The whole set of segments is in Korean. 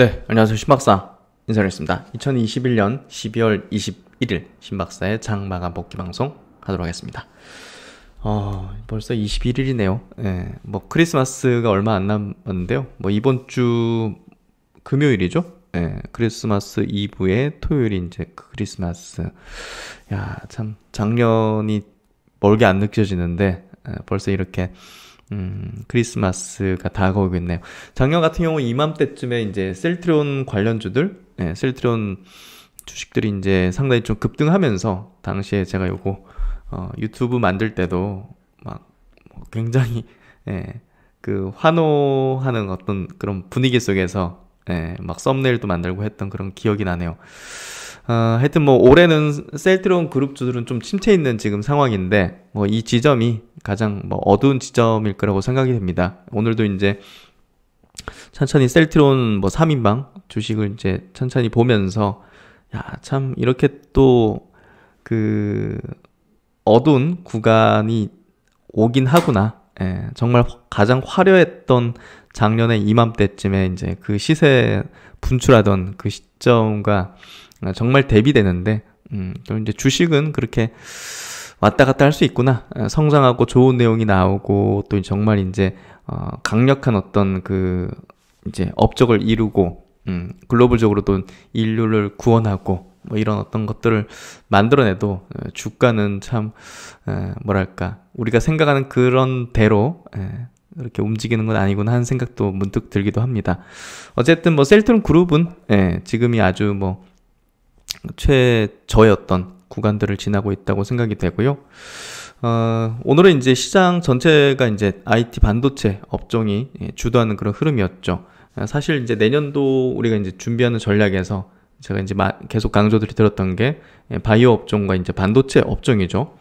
네, 안녕하세요. 신박사 인사드리겠습니다. 2021년 12월 21일 신박사의 장마감 복귀 방송 하도록 하겠습니다. 어, 벌써 21일이네요. 예, 뭐 크리스마스가 얼마 안 남았는데요. 뭐 이번 주 금요일이죠? 예, 크리스마스 이브에 토요일이 이제 크리스마스. 야, 참 작년이 멀게 안 느껴지는데 예, 벌써 이렇게 음, 크리스마스가 다가오고 있네요. 작년 같은 경우 이맘때쯤에 이제 셀트론 관련주들, 네, 셀트론 주식들이 이제 상당히 좀 급등하면서 당시에 제가 요거 어, 유튜브 만들 때도 막 뭐 굉장히 예, 그 환호하는 어떤 그런 분위기 속에서 예, 막 썸네일도 만들고 했던 그런 기억이 나네요. 어, 하여튼 뭐 올해는 셀트론 그룹주들은 좀 침체 있는 지금 상황인데 뭐 이 지점이 가장 뭐 어두운 지점일 거라고 생각이 됩니다. 오늘도 이제 천천히 셀트론 뭐 3인방 주식을 이제 천천히 보면서 야, 참 이렇게 또 그 어두운 구간이 오긴 하구나. 예, 정말 가장 화려했던 작년에 이맘때쯤에 이제 그 시세 분출하던 그 시점과 아, 정말 대비되는데 음, 이제 주식은 그렇게 왔다 갔다 할 수 있구나. 아, 성장하고 좋은 내용이 나오고 또 정말 이제 어, 강력한 어떤 그 이제 업적을 이루고 음, 글로벌적으로도 인류를 구원하고 뭐 이런 어떤 것들을 만들어내도 어, 주가는 참 어, 뭐랄까 우리가 생각하는 그런 대로 이렇게 예, 움직이는 건 아니구나 하는 생각도 문득 들기도 합니다. 어쨌든 뭐 셀트론 그룹은 예, 지금이 아주 뭐 최저였던 구간들을 지나고 있다고 생각이 되고요. 어, 오늘은 이제 시장 전체가 이제 IT 반도체 업종이 예, 주도하는 그런 흐름이었죠. 아, 사실 이제 내년도 우리가 이제 준비하는 전략에서 제가 이제 계속 강조들이 들었던 게 예, 바이오 업종과 이제 반도체 업종이죠.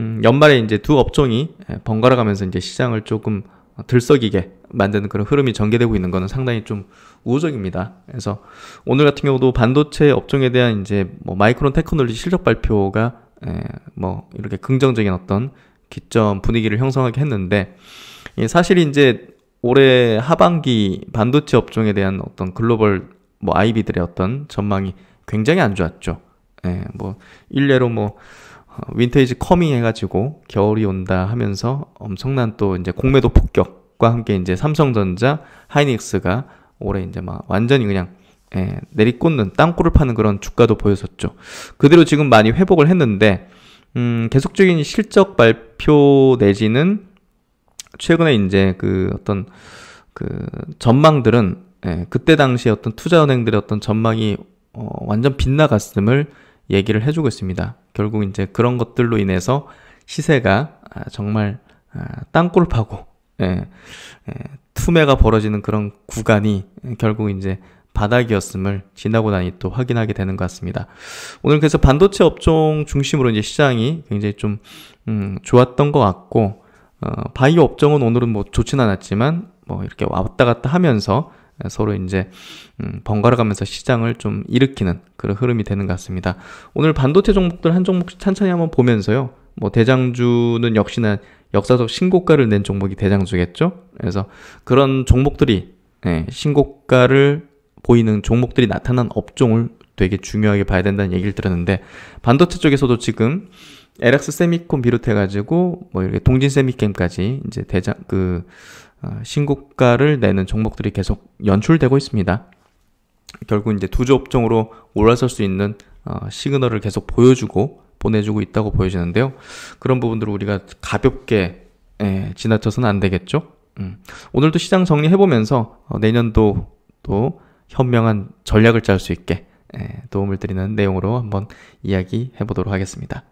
음, 연말에 이제 두 업종이 예, 번갈아 가면서 이제 시장을 조금 들썩이게 만드는 그런 흐름이 전개되고 있는 것은 상당히 좀 우호적입니다. 그래서 오늘 같은 경우도 반도체 업종에 대한 이제 뭐 마이크론 테크놀로지 실적 발표가 에, 예, 뭐 이렇게 긍정적인 어떤 기점 분위기를 형성하게 했는데 예, 사실 이제 올해 하반기 반도체 업종에 대한 어떤 글로벌 뭐아이비들의 어떤 전망이 굉장히 안 좋았죠. 예, 뭐 일례로 뭐 어, 윈테이지 커밍 해가지고 겨울이 온다 하면서 엄청난 또 이제 공매도 폭격 과 함께 이제 삼성전자, 하이닉스가 올해 이제 막 완전히 그냥 예, 내리꽂는 땅굴을 파는 그런 주가도 보였었죠. 그대로 지금 많이 회복을 했는데 음, 계속적인 실적 발표 내지는 최근에 이제 그 어떤 그 전망들은 예, 그때 당시 에 어떤 투자은행들의 어떤 전망이 어, 완전 빗나갔음을 얘기를 해주고 있습니다. 결국 이제 그런 것들로 인해서 시세가 아, 정말 아, 땅굴 파고 예, 예, 투매가 벌어지는 그런 구간이 결국 이제 바닥이었음을 지나고 나니 또 확인하게 되는 것 같습니다. 오늘 그래서 반도체 업종 중심으로 이제 시장이 굉장히 좀 음, 좋았던 것 같고 어, 바이오 업종은 오늘은 뭐 좋진 않았지만 뭐 이렇게 왔다 갔다 하면서 서로 이제 음, 번갈아 가면서 시장을 좀 일으키는 그런 흐름이 되는 것 같습니다. 오늘 반도체 종목들 한종목 천천히 한번 보면서요. 뭐 대장주는 역시나 역사적 신고가를 낸 종목이 대장주겠죠. 그래서 그런 종목들이 예, 신고가를 보이는 종목들이 나타난 업종을 되게 중요하게 봐야 된다는 얘기를 들었는데 반도체 쪽에서도 지금 LX 세미콘 비롯해 가지고 뭐 이렇게 동진 세미캠까지 이제 대장 그 어, 신고가를 내는 종목들이 계속 연출되고 있습니다. 결국 이제 두조 업종으로 올라설 수 있는 어, 시그널을 계속 보여주고 보내주고 있다고 보여지는데요. 그런 부분들을 우리가 가볍게 예, 지나쳐서는 안 되겠죠. 음. 오늘도 시장 정리해보면서 어, 내년도 또 현명한 전략을 짤 수 있게 예, 도움을 드리는 내용으로 한번 이야기해 보도록 하겠습니다.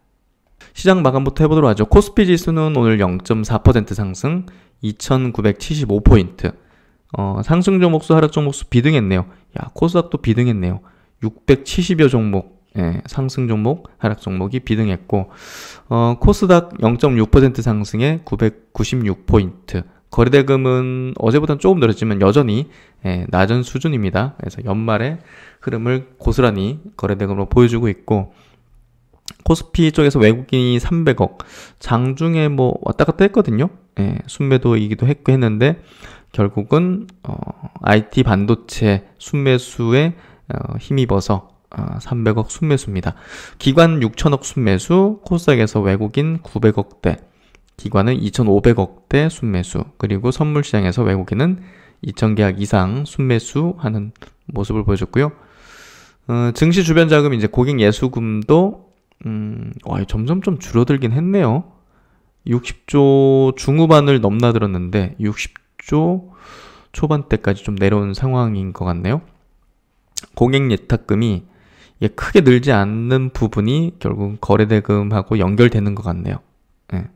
시장 마감부터 해보도록 하죠. 코스피 지수는 오늘 0.4% 상승, 2,975포인트. 어, 상승 종목수, 하락 종목수 비등했네요. 야, 코스닥도 비등했네요. 670여 종목 예, 상승 종목, 하락 종목이 비등했고 어, 코스닥 0.6% 상승에 996포인트 거래대금은 어제보다는 조금 늘었지만 여전히 예, 낮은 수준입니다. 그래서 연말의 흐름을 고스란히 거래대금으로 보여주고 있고 코스피 쪽에서 외국인이 300억, 장중에 뭐 왔다 갔다 했거든요. 예, 순매도이기도 했고 했는데 결국은 어, IT 반도체 순매수에 어, 힘입어서 300억 아, 순매수입니다. 기관 6천억 순매수, 코스닥에서 외국인 900억대, 기관은 2,500억대 순매수, 그리고 선물시장에서 외국인은 2,000계약 이상 순매수하는 모습을 보여줬고요. 어, 증시 주변 자금 이제 고객 예수금도 음, 와, 점점 좀 줄어들긴 했네요. 60조 중후반을 넘나들었는데 60조 초반대까지 좀 내려온 상황인 것 같네요. 고객 예탁금이 예, 크게 늘지 않는 부분이 결국 거래대금하고 연결되는 것 같네요. 예.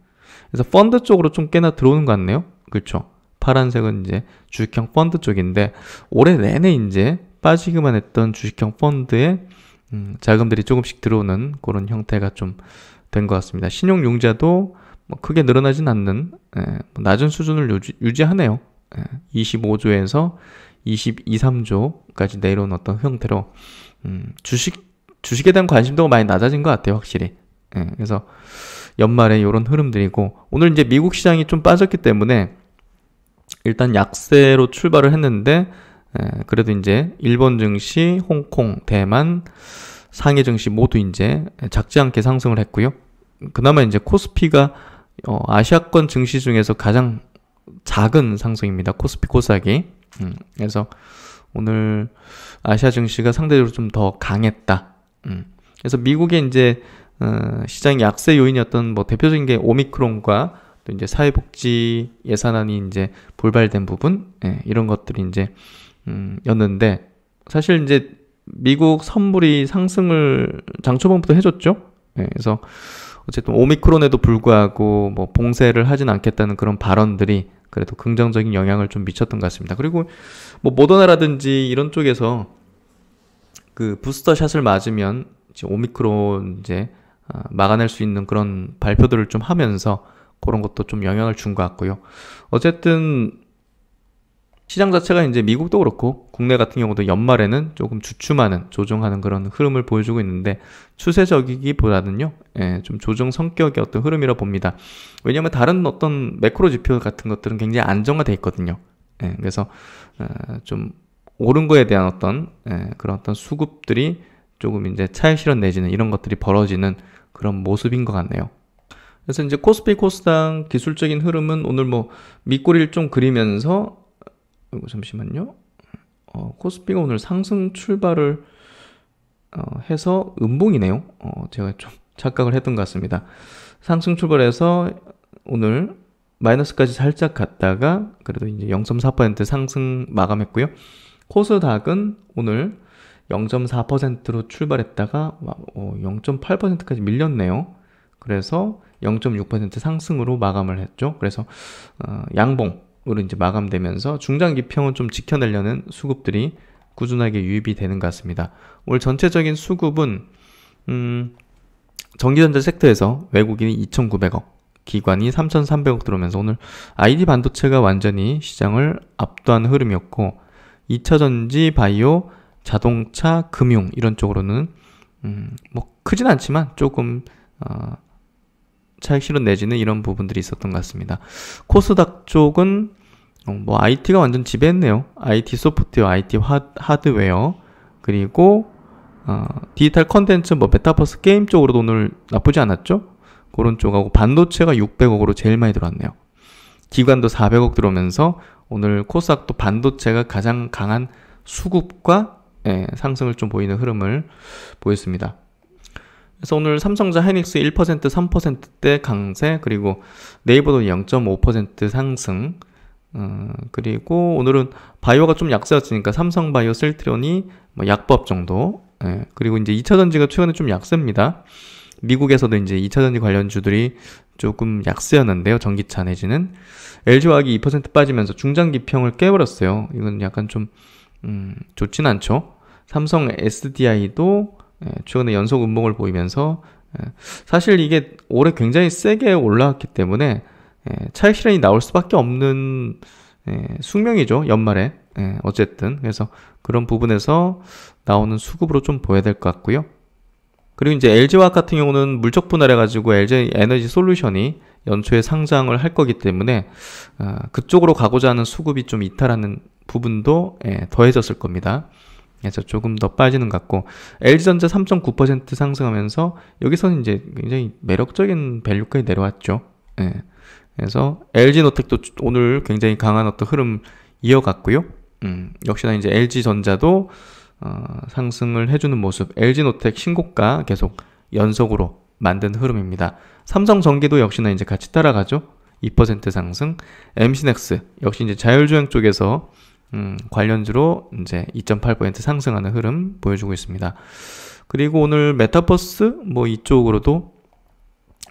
그래서 펀드 쪽으로 좀 꽤나 들어오는 것 같네요. 그렇죠? 파란색은 이제 주식형 펀드 쪽인데 올해 내내 이제 빠지기만 했던 주식형 펀드에 음, 자금들이 조금씩 들어오는 그런 형태가 좀 된 것 같습니다. 신용융자도 뭐 크게 늘어나진 않는 예, 뭐 낮은 수준을 유지, 하네요 예, 25조에서 22, 3조까지 내려온 어떤 형태로 음, 주식 주식에 대한 관심도가 많이 낮아진 것 같아요, 확실히. 예, 그래서 연말에 이런 흐름들이고 오늘 이제 미국 시장이 좀 빠졌기 때문에 일단 약세로 출발을 했는데 예, 그래도 이제 일본 증시, 홍콩, 대만, 상해 증시 모두 이제 작지 않게 상승을 했고요. 그나마 이제 코스피가 어, 아시아권 증시 중에서 가장 작은 상승입니다. 코스피 코스닥이. 음, 그래서 오늘 아시아 증시가 상대적으로 좀 더 강했다. 음. 그래서 미국의 이제 어, 시장 약세 요인이었던 뭐 대표적인 게 오미크론과 또 이제 사회복지 예산안이 이제 불발된 부분 예, 이런 것들이 이제 음, 였는데 사실 이제 미국 선물이 상승을 장초반부터 해줬죠. 예, 그래서 어쨌든 오미크론에도 불구하고 뭐 봉쇄를 하진 않겠다는 그런 발언들이 그래도 긍정적인 영향을 좀 미쳤던 것 같습니다. 그리고 뭐 모더나라든지 이런 쪽에서 그 부스터 샷을 맞으면 이제 오미크론 이제 아, 막아낼 수 있는 그런 발표들을 좀 하면서 그런 것도 좀 영향을 준 것 같고요. 어쨌든 시장 자체가 이제 미국도 그렇고 국내 같은 경우도 연말에는 조금 주춤하는 조정하는 그런 흐름을 보여주고 있는데 추세적이기보다는요 예, 좀 조정 성격의 어떤 흐름이라 봅니다 왜냐하면 다른 어떤 매크로 지표 같은 것들은 굉장히 안정화돼 있거든요 예, 그래서 어, 좀 오른 거에 대한 어떤 예, 그런 어떤 수급들이 조금 이제 차익 실현 내지는 이런 것들이 벌어지는 그런 모습인 것 같네요 그래서 이제 코스피 코스닥 기술적인 흐름은 오늘 뭐 밑꼬리를 좀 그리면서 이거 어, 잠시만요. 어, 코스피가 오늘 상승 출발을 어, 해서 음봉이네요. 어, 제가 좀 착각을 했던 것 같습니다. 상승 출발해서 오늘 마이너스까지 살짝 갔다가 그래도 이제 0.4% 상승 마감했고요. 코스닥은 오늘 0.4%로 출발했다가 0.8%까지 어, 밀렸네요. 그래서 0.6% 상승으로 마감을 했죠. 그래서 어, 양봉 으로 이제 마감되면서 중장기 평은 좀 지켜내려는 수급들이 꾸준하게 유입이 되는 것 같습니다. 올 전체적인 수급은 음, 전기전자 섹터에서 외국인이 2,900억, 기관이 3,300억 들어오면서 오늘 아이 반도체가 완전히 시장을 압도한 흐름이었고 2차전지, 바이오, 자동차, 금융 이런 쪽으로는 음, 뭐 크진 않지만 조금 어, 차익 실현 내지는 이런 부분들이 있었던 것 같습니다. 코스닥 쪽은 어, 뭐 IT가 완전 지배했네요. IT 소프트웨어, IT 하드웨어 그리고 어, 디지털 컨텐츠 뭐 메타버스 게임 쪽으로도 오늘 나쁘지 않았죠? 그런 쪽하고 반도체가 600억으로 제일 많이 들어왔네요. 기관도 400억 들어오면서 오늘 코스닥도 반도체가 가장 강한 수급과 예, 상승을 좀 보이는 흐름을 보였습니다. 그래서 오늘 삼성자 하이닉스 1% 3%대 강세 그리고 네이버도 0.5% 상승 음, 그리고 오늘은 바이오가 좀 약세였으니까 삼성바이오 셀트론이 뭐 약법 정도 예, 그리고 이제 2차전지가 최근에 좀 약세입니다 미국에서도 이제 2차전지 관련주들이 조금 약세였는데요 전기차 내지는 LG화학이 2% 빠지면서 중장기평을 깨버렸어요 이건 약간 좀 음, 좋진 않죠 삼성 SDI도 최근에 예, 연속 음봉을 보이면서 예, 사실 이게 올해 굉장히 세게 올라왔기 때문에 예, 차익 실현이 나올 수밖에 없는 숙명이죠 연말에 어쨌든 그래서 그런 부분에서 나오는 수급으로 좀 보여야 될 것 같고요 그리고 이제 LG화학 같은 경우는 물적 분할해 가지고 LG 에너지 솔루션이 연초에 상장을 할 거기 때문에 아, 그쪽으로 가고자 하는 수급이 좀 이탈하는 부분도 더해졌을 겁니다 그래서 조금 더 빠지는 것 같고 LG전자 3.9% 상승하면서 여기서는 이제 굉장히 매력적인 밸류까지 내려왔죠. 예. 그래서 LG노텍도 오늘 굉장히 강한 어떤 흐름 이어갔고요. 음, 역시나 이제 LG전자도 어, 상승을 해주는 모습, LG노텍 신고가 계속 연속으로 만든 흐름입니다. 삼성전기도 역시나 이제 같이 따라가죠. 2% 상승, MC넥스 역시 이제 자율주행 쪽에서 음, 관련주로 이제 2.8% 상승하는 흐름 보여주고 있습니다. 그리고 오늘 메타버스 뭐 이쪽으로도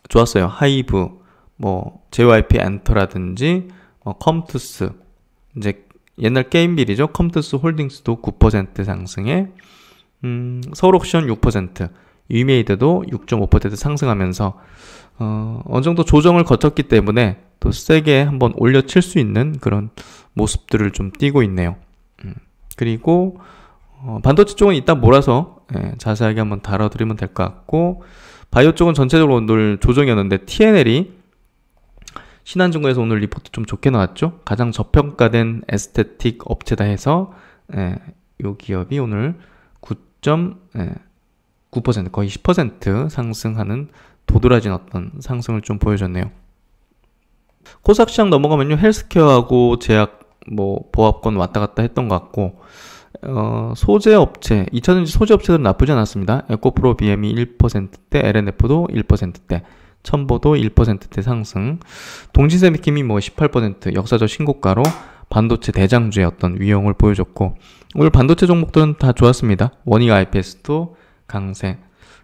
좋았어요. 하이브, 뭐 JYP 엔터라든지 어, 컴투스 이제 옛날 게임빌이죠. 컴투스 홀딩스도 9% 상승에 음, 서울옥션 위메이드도 6.5% 상승하면서 어, 어느 정도 조정을 거쳤기 때문에 또 세게 한번 올려칠 수 있는 그런 모습들을 좀 띄고 있네요. 음, 그리고 어, 반도체 쪽은 이따 몰아서 예, 자세하게 한번 다뤄드리면 될 것 같고 바이오 쪽은 전체적으로 오늘 조정이었는데 TNL이 신한중공에서 오늘 리포트 좀 좋게 나왔죠. 가장 저평가된 에스테틱 업체다 해서 예, 이 기업이 오늘 9. 예, 9% 거의 10% 상승하는 도드라진 어떤 상승을 좀 보여줬네요. 코스닥 시장 넘어가면요 헬스케어하고 제약 뭐 보합권 왔다 갔다 했던 것 같고 어, 소재 업체 2차전지 소재 업체들은 나쁘지 않았습니다. 에코프로 BM이 1%대, e LNF도 1%대, 첨보도 1%대 상승. 동진세미킴이 뭐 18% 역사적 신고가로 반도체 대장주의 어떤 위용을 보여줬고 오늘 반도체 종목들은 다 좋았습니다. 원익 IPS도 강세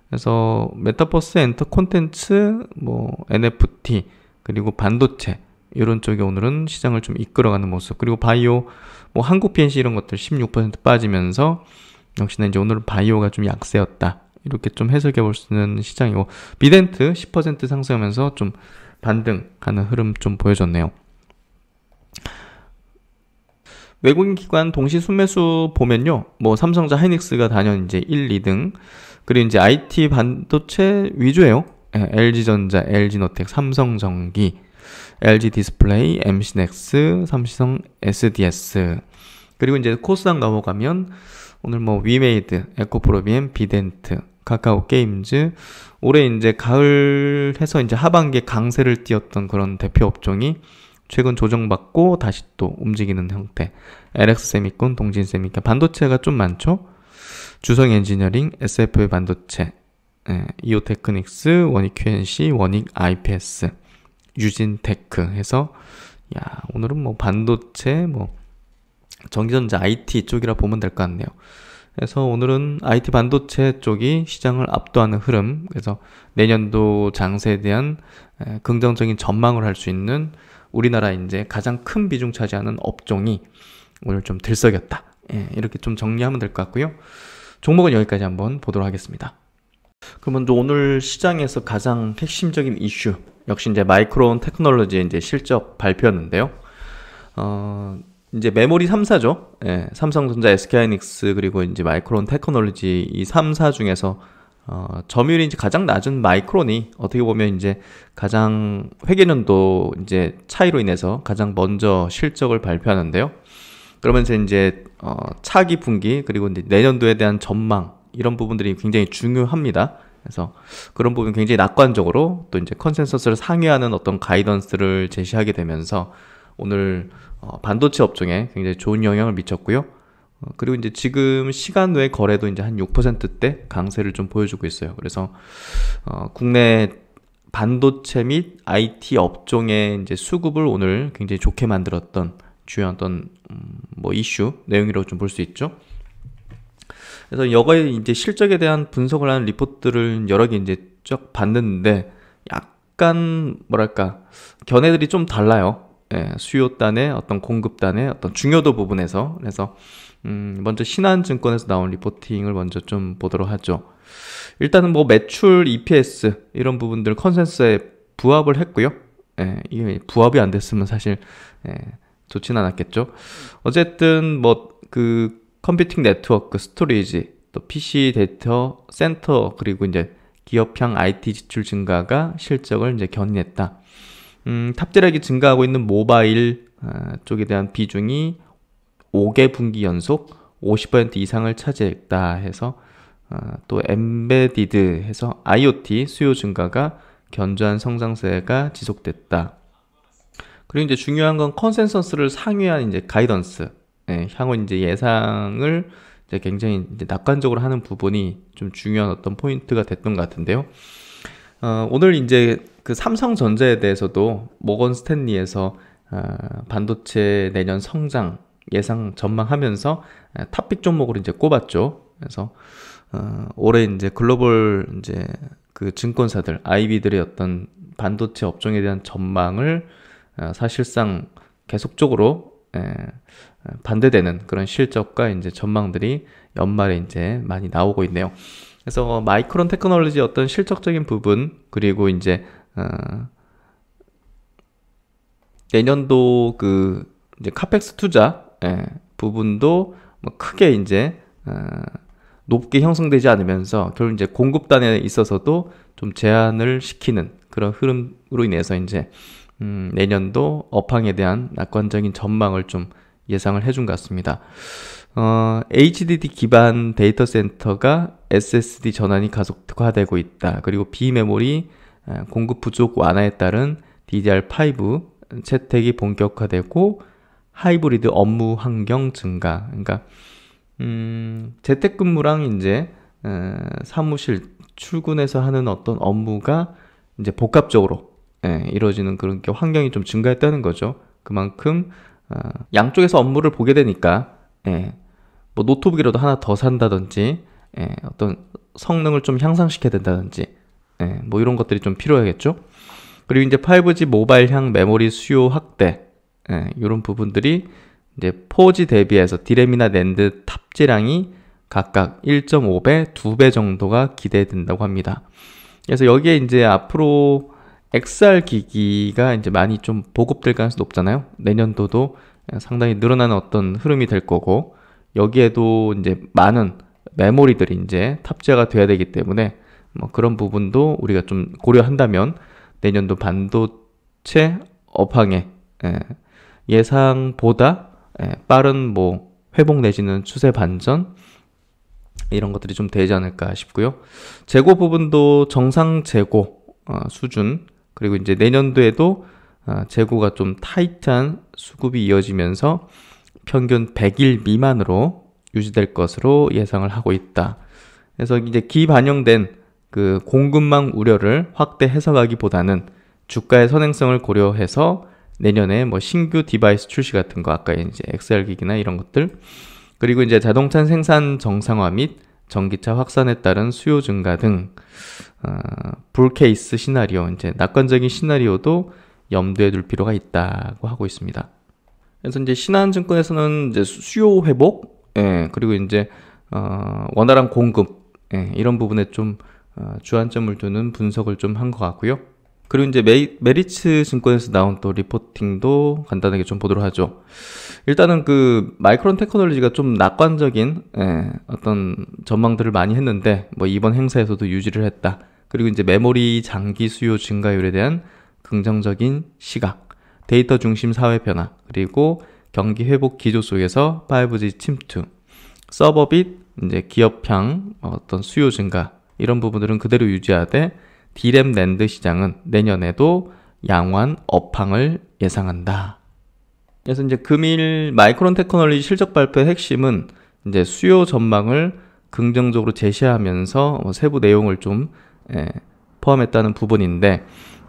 그래서 메타버스 엔터 콘텐츠, 뭐 NFT 그리고 반도체 이런 쪽에 오늘은 시장을 좀 이끌어가는 모습. 그리고 바이오, 뭐 한국 PNC 이런 것들 16% 빠지면서 역시나 이제 오늘은 바이오가 좀 약세였다. 이렇게 좀 해석해 볼 수 있는 시장이고 비덴트 10% 상승하면서 좀 반등하는 흐름 좀 보여줬네요. 외국인 기관 동시 순매수 보면요. 뭐 삼성자 하이닉스가 단연 이제 1, 2등. 그리고 이제 IT 반도체 위주예요. LG전자, 예, LG노텍, 삼성전기, LG디스플레이, MC넥스, 삼성 SDS. 그리고 이제 코스닥 넘어가면 오늘 뭐 위메이드, 에코프로비엠, 비덴트, 카카오 게임즈 올해 이제 가을 해서 이제 하반기에 강세를 띄었던 그런 대표 업종이 최근 조정받고 다시 또 움직이는 형태 LX 세미콘, 동진 세미콘 반도체가 좀 많죠? 주성 엔지니어링, SF의 반도체 예, 이오테크닉스, 원익 QNC, 원익 IPS 유진테크 해서 야 오늘은 뭐 반도체 뭐 전기전자 IT 쪽이라 보면 될 것 같네요 그래서 오늘은 IT 반도체 쪽이 시장을 압도하는 흐름 그래서 내년도 장세에 대한 긍정적인 전망을 할 수 있는 우리나라 이제 가장 큰 비중 차지하는 업종이 오늘 좀 들썩였다. 예, 이렇게 좀 정리하면 될 것 같고요. 종목은 여기까지 한번 보도록 하겠습니다. 그럼 먼저 오늘 시장에서 가장 핵심적인 이슈 역시 이제 마이크론 테크놀로지의 이제 실적 발표였는데요. 어, 이제 메모리 3사죠. 예, 삼성전자, SK하이닉스 그리고 이제 마이크론 테크놀로지 이 3사 중에서 어, 점유율이 이제 가장 낮은 마이크론이 어떻게 보면 이제 가장 회계년도 이제 차이로 인해서 가장 먼저 실적을 발표하는데요. 그러면서 이제 어, 차기 분기 그리고 내년도에 대한 전망 이런 부분들이 굉장히 중요합니다. 그래서 그런 부분 굉장히 낙관적으로 또 이제 컨센서스를 상회하는 어떤 가이던스를 제시하게 되면서 오늘 어, 반도체 업종에 굉장히 좋은 영향을 미쳤고요. 어, 그리고 이제 지금 시간 외 거래도 이제 한 6%대 강세를 좀 보여주고 있어요. 그래서 어, 국내 반도체 및 IT 업종의 이제 수급을 오늘 굉장히 좋게 만들었던 주요 어떤 음, 뭐 이슈 내용이라고 좀 볼 수 있죠. 그래서 여거의 이제 실적에 대한 분석을 하는 리포트를 여러 개 이제 쭉 봤는데 약간 뭐랄까 견해들이 좀 달라요. 예, 수요단의 어떤 공급단의 어떤 중요도 부분에서 그래서 음, 먼저 신한증권에서 나온 리포팅을 먼저 좀 보도록 하죠. 일단은 뭐 매출 EPS 이런 부분들 컨센서에 부합을 했고요. 예, 이게 부합이 안 됐으면 사실 예, 좋진 않았겠죠. 어쨌든 뭐 그 컴퓨팅 네트워크, 스토리지, 또 PC 데이터 센터 그리고 이제 기업형 IT 지출 증가가 실적을 이제 견인했다. 음, 탑재력이 증가하고 있는 모바일 아, 쪽에 대한 비중이 5개 분기 연속 50% 이상을 차지했다 해서 아, 또 엠베디드 해서 IoT 수요 증가가 견조한 성장세가 지속됐다. 그리고 이제 중요한 건 컨센서스를 상회한 이제 가이던스, 예, 향후 이제 예상을 이제 굉장히 이제 낙관적으로 하는 부분이 좀 중요한 어떤 포인트가 됐던 것 같은데요. 어, 오늘 이제 그 삼성전자에 대해서도 모건 스탠리에서 어, 반도체 내년 성장 예상 전망하면서 어, 탑픽 종목으로 이제 꼽았죠. 그래서 어, 올해 이제 글로벌 이제 그 증권사들 아이비들의 어떤 반도체 업종에 대한 전망을 어, 사실상 계속적으로 에, 예, 반대되는 그런 실적과 이제 전망들이 연말에 이제 많이 나오고 있네요. 그래서 마이크론 테크놀로지 어떤 실적적인 부분 그리고 이제 어, 내년도 그 이제 카펙스 투자 예, 부분도 뭐 크게 이제 어, 높게 형성되지 않으면서 결국 이제 공급단에 있어서도 좀 제한을 시키는 그런 흐름으로 인해서 이제 음, 내년도 업황에 대한 낙관적인 전망을 좀 예상을 해준 것 같습니다. 어, HDD 기반 데이터 센터가 SSD 전환이 가속화되고 있다. 그리고 비 메모리 어, 공급 부족 완화에 따른 DDR5 채택이 본격화되고 하이브리드 업무 환경 증가. 그러니까 음, 재택근무랑 이제 에, 어, 사무실 출근해서 하는 어떤 업무가 이제 복합적으로 예, 이루어지는 그런 게 환경이 좀 증가했다는 거죠. 그만큼 어, 양쪽에서 업무를 보게 되니까 예, 뭐 노트북이라도 하나 더 산다든지 예, 어떤 성능을 좀 향상시켜야 된다든지 예, 뭐 이런 것들이 좀 필요하겠죠. 그리고 이제 5G 모바일향 메모리 수요 확대 예, 이런 부분들이 이제 4G 대비해서 디램이나 낸드 탑재량이 각각 1.5배, 2배 정도가 기대된다고 합니다. 그래서 여기에 이제 앞으로 XR 기기가 이제 많이 좀 보급될 가능성이 높잖아요. 내년도도 예, 상당히 늘어나는 어떤 흐름이 될 거고 여기에도 이제 많은 메모리들이 이제 탑재가 돼야 되기 때문에 뭐 그런 부분도 우리가 좀 고려한다면 내년도 반도체 업황에 예, 상보다 예, 빠른 뭐 회복 내지는 추세 반전 이런 것들이 좀 되지 않을까 싶고요. 재고 부분도 정상 재고 어, 수준 그리고 이제 내년도에도 어, 재고가 좀 타이트한 수급이 이어지면서 평균 100일 미만으로 유지될 것으로 예상을 하고 있다. 그래서 이제 기반영된 그 공급망 우려를 확대 해석하기보다는 주가의 선행성을 고려해서 내년에 뭐 신규 디바이스 출시 같은 거 아까 이제 엑셀 기기나 이런 것들 그리고 이제 자동차 생산 정상화 및 전기차 확산에 따른 수요 증가 등 어, 불케이스 시나리오 이제 낙관적인 시나리오도 염두에 둘 필요가 있다고 하고 있습니다. 그래서 이제 신한증권에서는 이제 수요 회복, 예, 그리고 이제 어, 원활한 공급 예, 이런 부분에 좀 어, 주안점을 두는 분석을 좀 한 것 같고요. 그리고 이제 메이, 메리츠 증권에서 나온 또 리포팅도 간단하게 좀 보도록 하죠. 일단은 그 마이크론 테크놀로지가 좀 낙관적인 예, 어떤 전망들을 많이 했는데 뭐 이번 행사에서도 유지를 했다. 그리고 이제 메모리 장기 수요 증가율에 대한 긍정적인 시각 데이터 중심 사회 변화, 그리고 경기 회복 기조 속에서 5G 침투, 서버 빛, 이제 기업형 어, 어떤 수요 증가 이런 부분들은 그대로 유지하되 디램 랜드 시장은 내년에도 양환 업황을 예상한다. 그래서 이제 금일 마이크론 테크놀리지 실적 발표의 핵심은 이제 수요 전망을 긍정적으로 제시하면서 뭐 세부 내용을 좀 예, 포함했다는 부분인데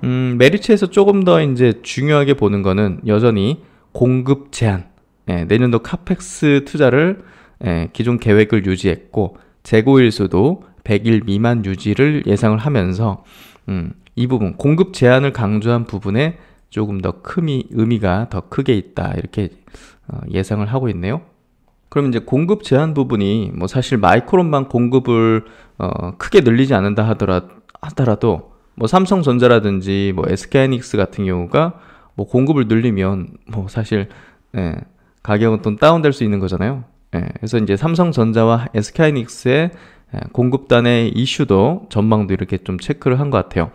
음, 메리츠에서 조금 더 이제 중요하게 보는 거는 여전히 공급 제한. 예, 내년도 카펙스 투자를 예, 기존 계획을 유지했고 재고일수도 100일 미만 유지를 예상을 하면서 음, 이 부분 공급 제한을 강조한 부분에 조금 더 크미 의미가 더 크게 있다 이렇게 어, 예상을 하고 있네요. 그럼 이제 공급 제한 부분이 뭐 사실 마이크론만 공급을 어, 크게 늘리지 않는다 하더라, 하더라도 뭐 삼성전자라든지 뭐 s k 이닉스 같은 경우가 뭐 공급을 늘리면 뭐 사실 예, 가격은 또 다운될 수 있는 거잖아요. 예, 그래서 이제 삼성전자와 SK하이닉스의 예, 공급단의 이슈도 전망도 이렇게 좀 체크를 한 것 같아요.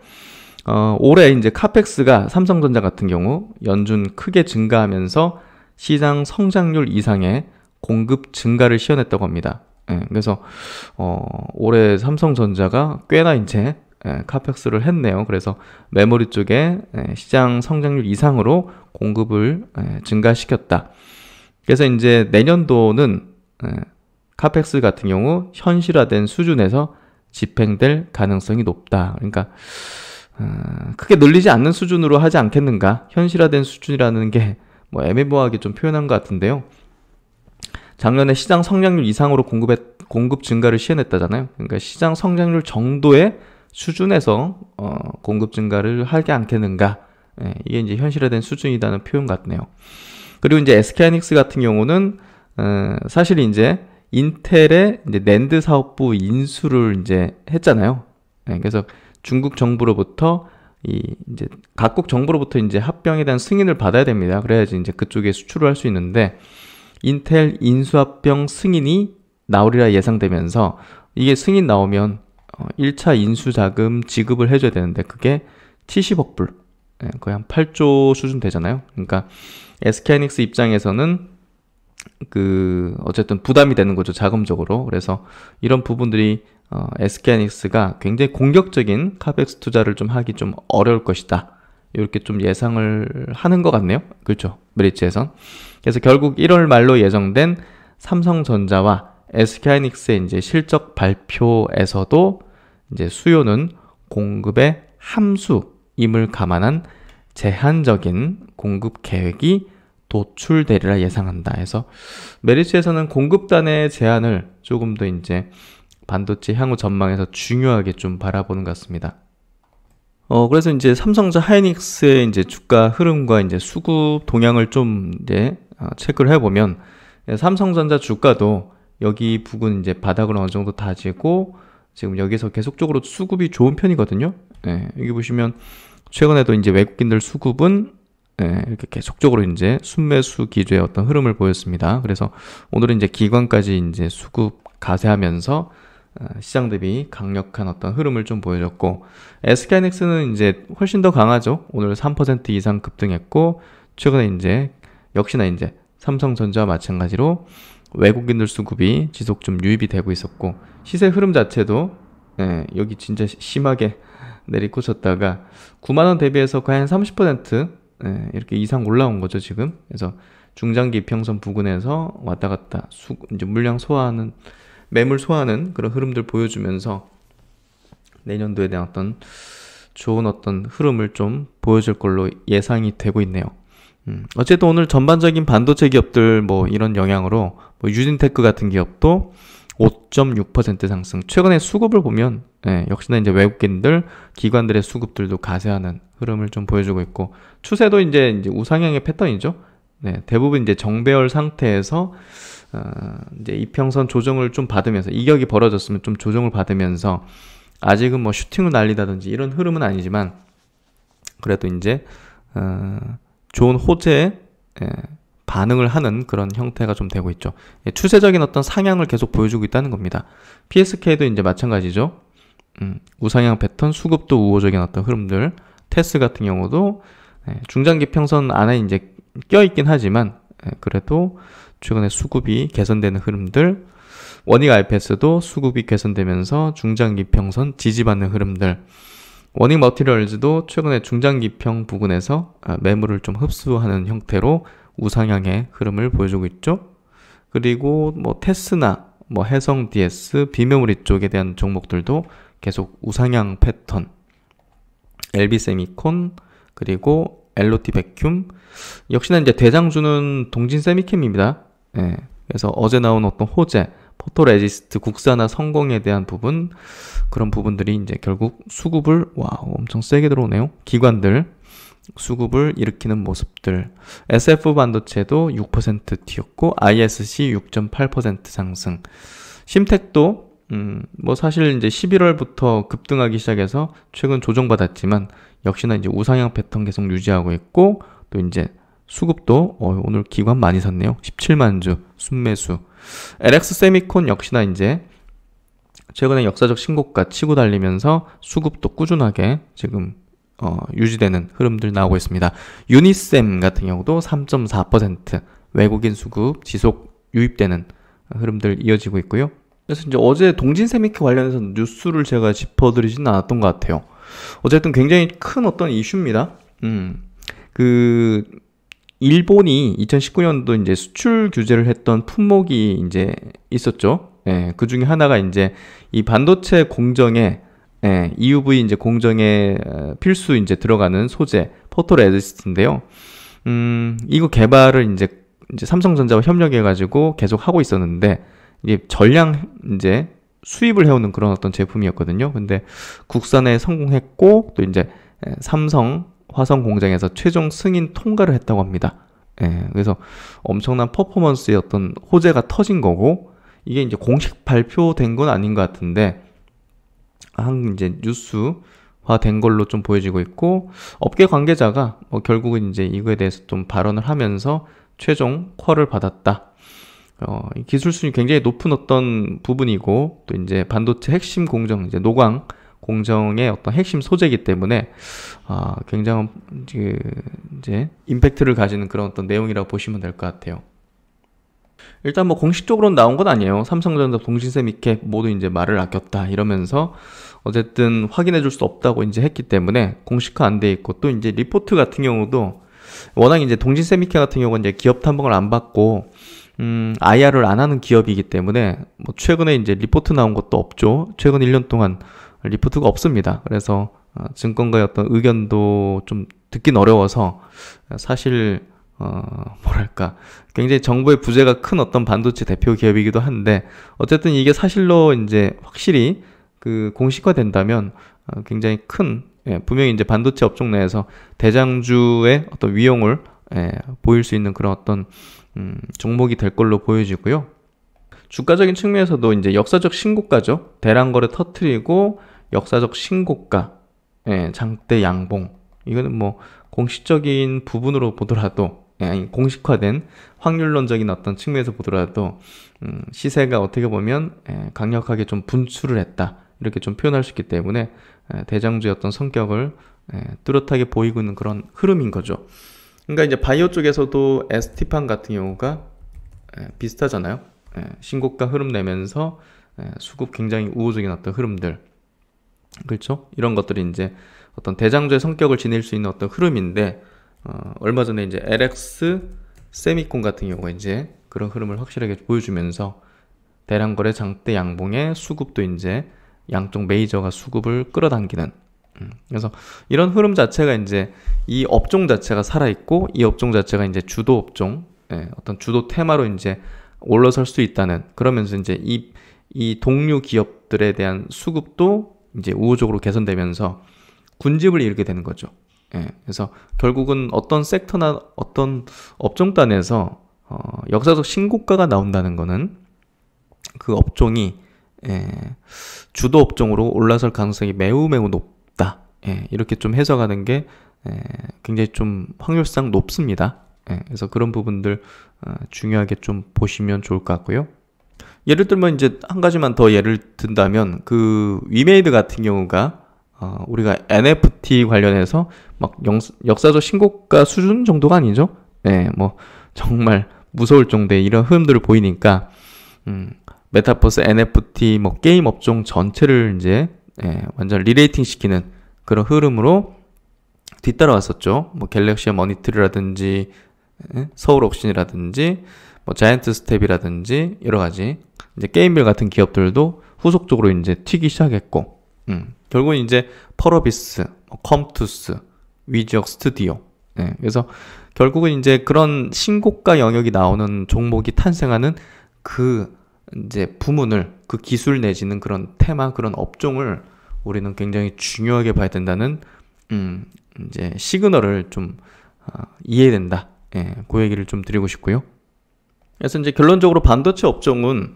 어, 올해 이제 카펙스가 삼성전자 같은 경우 연준 크게 증가하면서 시장 성장률 이상의 공급 증가를 시연했다고 합니다. 예, 그래서 어, 올해 삼성전자가 꽤나 이제 예, 카펙스를 했네요. 그래서 메모리 쪽에 예, 시장 성장률 이상으로 공급을 예, 증가시켰다. 그래서 이제 내년도는 카펙스 같은 경우 현실화된 수준에서 집행될 가능성이 높다. 그러니까 어, 크게 늘리지 않는 수준으로 하지 않겠는가? 현실화된 수준이라는 게 뭐 애매모호하게 좀 표현한 것 같은데요. 작년에 시장 성장률 이상으로 공급 공급 증가를 시현했다잖아요. 그러니까 시장 성장률 정도의 수준에서 어, 공급 증가를 하지 않겠는가. 예, 이게 이제 현실화된 수준이라는 표현 같네요. 그리고 이제 SK하이닉스 같은 경우는 어, 사실 이제 인텔의 이제 낸드 사업부 인수를 이제 했잖아요. 예, 그래서 중국 정부로부터 이 이제 각국 정부로부터 이제 합병에 대한 승인을 받아야 됩니다. 그래야지 이제 그쪽에 수출을 할 수 있는데 인텔 인수합병 승인이 나오리라 예상되면서 이게 승인 나오면 1차 인수자금 지급을 해줘야 되는데 그게 70억 불, 예, 거의 한 8조 수준 되잖아요. 그러니까 SK하이닉스 입장에서는 그 어쨌든 부담이 되는 거죠 자금적으로. 그래서 이런 부분들이 어, SK하이닉스가 굉장히 공격적인 카백스 투자를 좀 하기 좀 어려울 것이다. 이렇게 좀 예상을 하는 것 같네요. 그렇죠. 브릿지에선. 그래서 결국 1월 말로 예정된 삼성전자와 SK하이닉스의 이제 실적 발표에서도 이제 수요는 공급의 함수임을 감안한 제한적인 공급 계획이 도출되리라 예상한다. 해서 메리츠에서는 공급단의 제한을 조금 더 이제 반도체 향후 전망에서 중요하게 좀 바라보는 것 같습니다. 어, 그래서 이제 삼성자 하이닉스의 이제 주가 흐름과 이제 수급 동향을 좀 이제 어, 체크를 해보면 예, 삼성전자 주가도 여기 부근 이제 바닥을 어느 정도 다지고 지금 여기서 계속적으로 수급이 좋은 편이거든요. 예, 여기 보시면 최근에도 이제 외국인들 수급은 예, 이렇게 계속적으로 이제 순매수 기조의 어떤 흐름을 보였습니다. 그래서 오늘은 이제 기관까지 이제 수급 가세하면서 어, 시장 대비 강력한 어떤 흐름을 좀 보여줬고 SK이넥스는 이제 훨씬 더 강하죠. 오늘 3% 이상 급등했고 최근에 이제 역시나 이제 삼성전자와 마찬가지로 외국인들 수급이 지속 좀 유입이 되고 있었고 시세 흐름 자체도 예, 여기 진짜 심하게 내리꽂혔다가 9만원 대비해서 과연 3 0 예, 이렇게 이상 올라온 거죠 지금 그래서 중장기 평선 부근에서 왔다 갔다 수, 이제 물량 소화하는 매물 소화하는 그런 흐름들 보여주면서 내년도에 대한 어떤 좋은 어떤 흐름을 좀 보여줄 걸로 예상이 되고 있네요. 음, 어쨌든 오늘 전반적인 반도체 기업들 뭐 이런 영향으로 뭐 유진테크 같은 기업도 5.6% 상승. 최근에 수급을 보면 예, 역시나 이제 외국인들, 기관들의 수급들도 가세하는 흐름을 좀 보여주고 있고 추세도 이제, 이제 우상향의 패턴이죠. 네, 대부분 이제 정배열 상태에서 어, 이제 이평선 조정을 좀 받으면서 이격이 벌어졌으면 좀 조정을 받으면서 아직은 뭐 슈팅을 날리다든지 이런 흐름은 아니지만 그래도 이제 어, 좋은 호재에 예, 반응을 하는 그런 형태가 좀 되고 있죠. 예, 추세적인 어떤 상향을 계속 보여주고 있다는 겁니다. PSK도 이제 마찬가지죠. 음, 우상향 패턴, 수급도 우호적인 어떤 흐름들, 테스 같은 경우도 예, 중장기 평선 안에 이제 껴있긴 하지만 그래도 최근에 수급이 개선되는 흐름들, 원익 IPS도 수급이 개선되면서 중장기 평선 지지받는 흐름들, 워닝 머티리얼즈도 최근에 중장기평 부근에서 아, 매물을 좀 흡수하는 형태로 우상향의 흐름을 보여주고 있죠. 그리고 뭐 테스나 뭐 해성 DS, 비메모리 쪽에 대한 종목들도 계속 우상향 패턴. LB 세미콘 그리고 LOT 백큐 역시나 이제 대장주는 동진 세미캠입니다. 예, 그래서 어제 나온 어떤 호재 포토레지스트 국산화 성공에 대한 부분 그런 부분들이 이제 결국 수급을 와 엄청 세게 들어오네요. 기관들 수급을 일으키는 모습들 SF 반도체도 6% 튀었고 ISC 6.8% 상승 심텍도 음, 뭐 사실 이제 11월부터 급등하기 시작해서 최근 조정받았지만 역시나 이제 우상향 패턴 계속 유지하고 있고 또 이제 수급도 어, 오늘 기관 많이 샀네요. 17만 주 순매수 LX 세미콘 역시나 이제 최근에 역사적 신고가 치고 달리면서 수급도 꾸준하게 지금 어, 유지되는 흐름들 나오고 있습니다. 유니셈 같은 경우도 3.4% 외국인 수급 지속 유입되는 흐름들 이어지고 있고요. 그래서 이제 어제 동진세미키 관련해서 뉴스를 제가 짚어드리진 않았던 것 같아요. 어쨌든 굉장히 큰 어떤 이슈입니다. 음, 그 일본이 2019년도 이제 수출 규제를 했던 품목이 이제 있었죠. 예, 그 중에 하나가 이제 이 반도체 공정에 예, EUV 이제 공정에 어, 필수 이제 들어가는 소재 포토레지스트인데요. 음, 이거 개발을 이제, 이제 삼성전자와 협력해가지고 계속 하고 있었는데 이게 전량 이제 수입을 해오는 그런 어떤 제품이었거든요. 근데 국산에 성공했고 또 이제 삼성 화성 공장에서 최종 승인 통과를 했다고 합니다. 예, 그래서 엄청난 퍼포먼스의 어떤 호재가 터진 거고 이게 이제 공식 발표된 건 아닌 것 같은데 한 이제 뉴스화 된 걸로 좀 보여지고 있고 업계 관계자가 뭐 결국은 이제 이거에 대해서 좀 발언을 하면서 최종 퀄을 받았다. 어, 기술 수준이 굉장히 높은 어떤 부분이고 또 이제 반도체 핵심 공정 이제 노광 공정의 어떤 핵심 소재이기 때문에 아, 굉장한 그 이제 임팩트를 가지는 그런 어떤 내용이라고 보시면 될 것 같아요. 일단 뭐공식적으로 나온 건 아니에요. 삼성전자, 동신세 미캡 모두 이제 말을 아꼈다 이러면서 어쨌든 확인해 줄 수 없다고 이제 했기 때문에 공식화 안 돼 있고 또 이제 리포트 같은 경우도 워낙 이제 동신세 미캡 같은 경우는 이제 기업 탐방을 안 받고 음, IR을 안 하는 기업이기 때문에 뭐 최근에 이제 리포트 나온 것도 없죠. 최근 1년 동안 리포트가 없습니다. 그래서 어, 증권가의 어떤 의견도 좀 듣긴 어려워서 사실 어, 뭐랄까 굉장히 정부의 부재가 큰 어떤 반도체 대표 기업이기도 한데 어쨌든 이게 사실로 이제 확실히 그 공식화된다면 어, 굉장히 큰 예, 분명히 이제 반도체 업종 내에서 대장주의 어떤 위용을 예, 보일 수 있는 그런 어떤 음, 종목이 될 걸로 보여지고요. 주가적인 측면에서도 이제 역사적 신고가죠. 대량 거래 터트리고 역사적 신고가, 예, 장대 양봉. 이거는 뭐 공식적인 부분으로 보더라도 예, 아니 공식화된 확률론적인 어떤 측면에서 보더라도 음, 시세가 어떻게 보면 예, 강력하게 좀 분출을 했다 이렇게 좀 표현할 수 있기 때문에 예, 대장주의 어떤 성격을 예, 뚜렷하게 보이고 있는 그런 흐름인 거죠. 그러니까 이제 바이오 쪽에서도 에스티판 같은 경우가 예, 비슷하잖아요. 예, 신고가 흐름 내면서 수급 굉장히 우호적인 어떤 흐름들 그렇죠? 이런 것들이 이제 어떤 대장조의 성격을 지닐 수 있는 어떤 흐름인데 어, 얼마 전에 이제 LX 세미콘 같은 경우가 이제 그런 흐름을 확실하게 보여주면서 대량 거래 장대 양봉의 수급도 이제 양쪽 메이저가 수급을 끌어당기는 음, 그래서 이런 흐름 자체가 이제 이 업종 자체가 살아있고 이 업종 자체가 이제 주도 업종 예, 어떤 주도 테마로 이제 올라설 수 있다는 그러면서 이제 이, 이 동료 기업들에 대한 수급도 이제 우호적으로 개선되면서 군집을 이루게 되는 거죠. 예. 그래서 결국은 어떤 섹터나 어떤 업종 단에서 어, 역사적 신고가가 나온다는 거는 그 업종이 예, 주도 업종으로 올라설 가능성이 매우 매우 높다. 예, 이렇게 좀 해석하는 게 예, 굉장히 좀 확률상 높습니다. 예, 그래서 그런 부분들 어, 중요하게 좀 보시면 좋을 것 같고요. 예를 들면 이제 한 가지만 더 예를 든다면 그 위메이드 같은 경우가 어, 우리가 NFT 관련해서 막 영, 역사적 신고가 수준 정도가 아니죠. 네, 뭐 정말 무서울 정도의 이런 흐름들을 보이니까 음, 메타버스 NFT 뭐 게임 업종 전체를 이제 예, 완전 리레이팅 시키는 그런 흐름으로 뒤따라왔었죠. 뭐 갤럭시의 머니트리라든지 예? 서울 옥신이라든지 뭐 자이언트 스텝이라든지 여러 가지 이제 게임빌 같은 기업들도 후속적으로 이제 튀기 시작했고, 음, 결국은 이제 퍼러비스, 컴투스, 위지역 스튜디오. 네, 그래서 결국은 이제 그런 신고가 영역이 나오는 종목이 탄생하는 그 이제 부문을 그 기술 내지는 그런 테마 그런 업종을 우리는 굉장히 중요하게 봐야 된다는 음, 이제 시그널을 좀 어, 이해된다. 예, 그 얘기를 좀 드리고 싶고요. 그래서 이제 결론적으로 반도체 업종은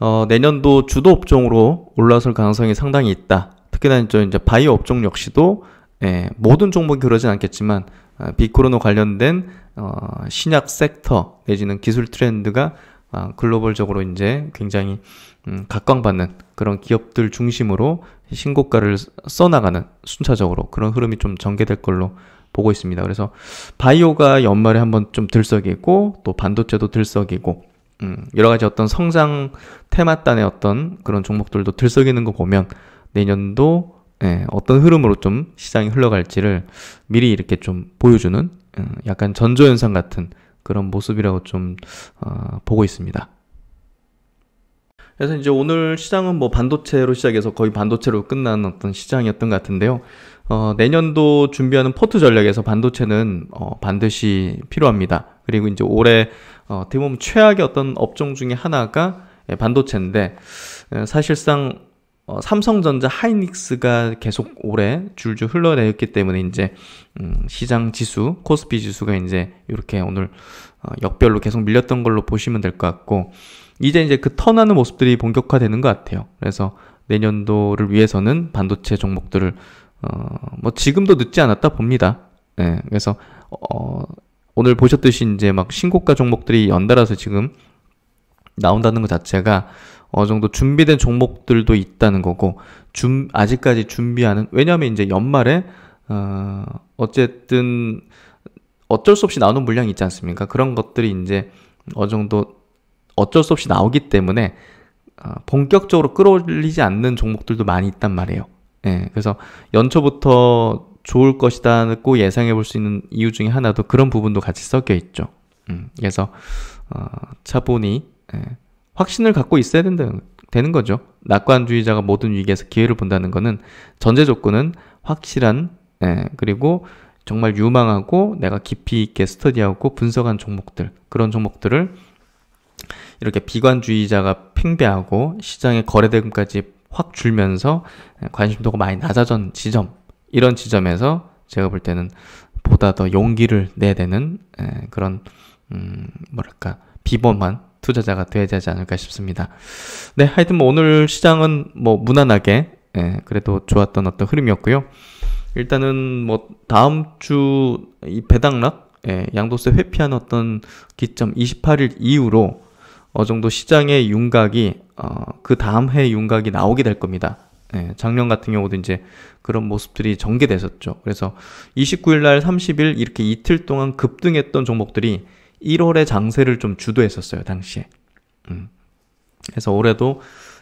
어, 내년도 주도 업종으로 올라설 가능성이 상당히 있다. 특히나 이제 바이오 업종 역시도 예, 모든 종목이 그러진 않겠지만 아, 비코로나 관련된 어, 신약 섹터 내지는 기술 트렌드가 아, 글로벌적으로 이제 굉장히 음, 각광받는 그런 기업들 중심으로 신고가를 써나가는 순차적으로 그런 흐름이 좀 전개될 걸로 보고 있습니다. 그래서 바이오가 연말에 한번 좀 들썩이고 또 반도체도 들썩이고 음, 여러 가지 어떤 성장 테마단의 어떤 그런 종목들도 들썩이는 거 보면 내년도 예, 어떤 흐름으로 좀 시장이 흘러갈지를 미리 이렇게 좀 보여주는 음, 약간 전조현상 같은 그런 모습이라고 좀 어, 보고 있습니다. 그래서 이제 오늘 시장은 뭐 반도체로 시작해서 거의 반도체로 끝난 어떤 시장이었던 것 같은데요. 어, 내년도 준비하는 포트 전략에서 반도체는 어, 반드시 필요합니다. 그리고 이제 올해 어, 어떻게 보면 최악의 어떤 업종 중에 하나가 예, 반도체인데 예, 사실상 어, 삼성전자 하이닉스가 계속 오래 줄줄 흘러내렸기 때문에 이제 음, 시장 지수 코스피 지수가 이제 이렇게 오늘 어, 역별로 계속 밀렸던 걸로 보시면 될 것 같고 이제 이제 그 턴하는 모습들이 본격화되는 것 같아요. 그래서 내년도를 위해서는 반도체 종목들을 어, 뭐 지금도 늦지 않았다 봅니다. 네, 그래서 어, 오늘 보셨듯이 이제 막 신고가 종목들이 연달아서 지금 나온다는 것 자체가 어느 정도 준비된 종목들도 있다는 거고 준 아직까지 준비하는 왜냐하면 이제 연말에 어, 어쨌든 어쩔 수 없이 나오는 물량이 있지 않습니까? 그런 것들이 이제 어느 정도 어쩔 수 없이 나오기 때문에 어, 본격적으로 끌어올리지 않는 종목들도 많이 있단 말이에요. 예, 그래서 연초부터 좋을 것이다고 예상해 볼 수 있는 이유 중에 하나도 그런 부분도 같이 섞여 있죠. 음, 그래서 어, 차분히 예, 확신을 갖고 있어야 된다는, 되는 거죠. 낙관주의자가 모든 위기에서 기회를 본다는 거는 전제 조건은 확실한 예, 그리고 정말 유망하고 내가 깊이 있게 스터디하고 분석한 종목들 그런 종목들을 이렇게 비관주의자가 팽배하고 시장의 거래대금까지 확 줄면서 예, 관심도가 많이 낮아진 지점 이런 지점에서 제가 볼 때는 보다 더 용기를 내야 되는 예, 그런 음, 뭐랄까 비범한 투자자가 돼야 되지 않을까 싶습니다. 네, 하여튼 뭐 오늘 시장은 뭐 무난하게 예, 그래도 좋았던 어떤 흐름이었고요. 일단은 뭐 다음 주이 배당락 예, 양도세 회피한 어떤 기점 28일 이후로 어 정도 시장의 윤곽이 어, 그 다음 해 윤곽이 나오게 될 겁니다. 예, 작년 같은 경우도 이제 그런 모습들이 전개됐었죠. 그래서 29일 날 30일 이렇게 이틀 동안 급등했던 종목들이 1월에 장세를 좀 주도했었어요, 당시에. 음. 그래서 올해도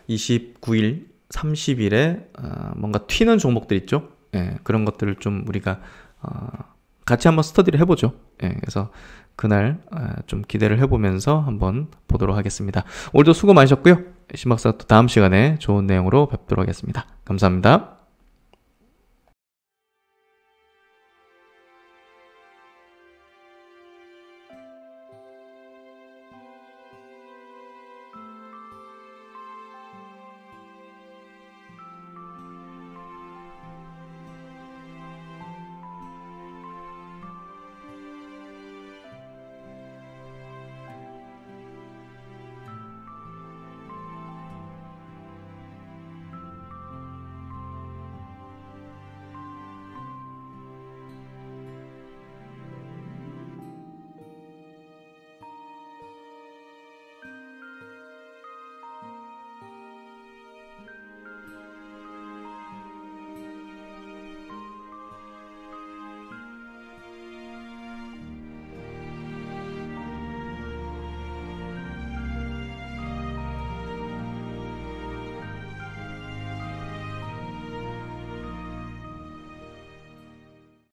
29일, 30일에 어, 뭔가 튀는 종목들 있죠? 예, 그런 것들을 좀 우리가 어, 같이 한번 스터디를 해보죠. 예, 그래서 그날 어, 좀 기대를 해보면서 한번 보도록 하겠습니다. 오늘도 수고 많으셨고요. 심박사또 다음 시간에 좋은 내용으로 뵙도록 하겠습니다. 감사합니다.